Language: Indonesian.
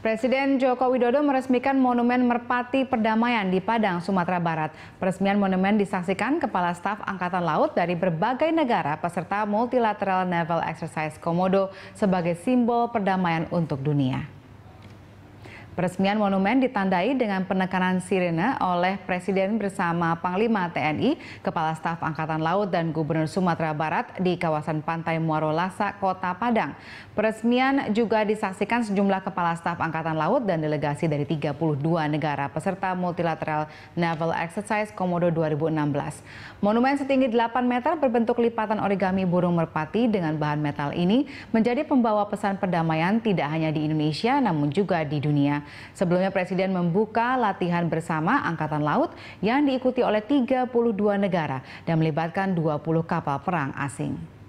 Presiden Joko Widodo meresmikan Monumen Merpati Perdamaian di Padang, Sumatera Barat. Peresmian monumen disaksikan Kepala Staf Angkatan Laut dari berbagai negara peserta Multilateral Naval Exercise Komodo sebagai simbol perdamaian untuk dunia. Peresmian monumen ditandai dengan penekanan sirene oleh Presiden bersama Panglima TNI, Kepala Staf Angkatan Laut dan Gubernur Sumatera Barat di kawasan Pantai Muaro Lasa, Kota Padang. Peresmian juga disaksikan sejumlah Kepala Staf Angkatan Laut dan delegasi dari 32 negara peserta Multilateral Naval Exercise Komodo 2016. Monumen setinggi 8 meter berbentuk lipatan origami burung merpati dengan bahan metal ini menjadi pembawa pesan perdamaian tidak hanya di Indonesia namun juga di dunia. Sebelumnya Presiden membuka latihan bersama Angkatan Laut yang diikuti oleh 32 negara dan melibatkan 20 kapal perang asing.